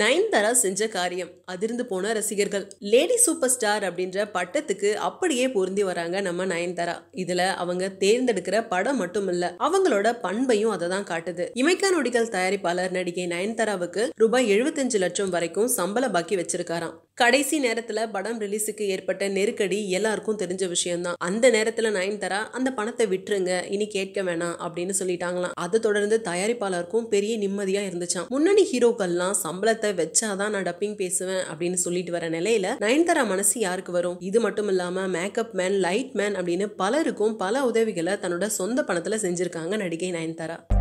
நயன்தாரா செஞ்ச காரியம் அதிர்ந்து போன ரசிகர்கள் லேடி சூப்பர் ஸ்டார் அப்படின்ற பட்டத்துக்கு அப்படியே பொருந்தி வராங்க நம்ம நயன்தாரா இதுல அவங்க தேர்ந்தெடுக்கிற படம் மட்டும் இல்ல அவங்களோட பண்பையும் அதை தான் காட்டுது இமைக்கா நொடிகள் தயாரிப்பாளர் நடிகை நயன்தாராவுக்கு ரூபாய் எழுபத்தஞ்சு லட்சம் வரைக்கும் சம்பள பாக்கி வச்சிருக்காராம் கடைசி நேரத்தில் படம் ரிலீஸுக்கு ஏற்பட்ட நெருக்கடி எல்லாருக்கும் தெரிஞ்ச விஷயம்தான் அந்த நேரத்தில் நயன்தாரா அந்த பணத்தை விட்டுருங்க இனி கேட்க வேணாம் அப்படின்னு சொல்லிட்டாங்களாம் அதை தொடர்ந்து தயாரிப்பாளருக்கும் பெரிய நிம்மதியாக இருந்துச்சான் முன்னணி ஹீரோக்கள்லாம் சம்பளத்தை வச்சாதான் நான் டப்பிங் பேசுவேன் அப்படின்னு சொல்லிட்டு வர நிலையில நயன்தாரா மனசு யாருக்கு வரும் இது மட்டும் இல்லாமல் மேக்கப் மேன் லைட் மேன் அப்படின்னு பலருக்கும் பல உதவிகளை தன்னோட சொந்த பணத்தில் செஞ்சிருக்காங்க நடிகை நயன்தாரா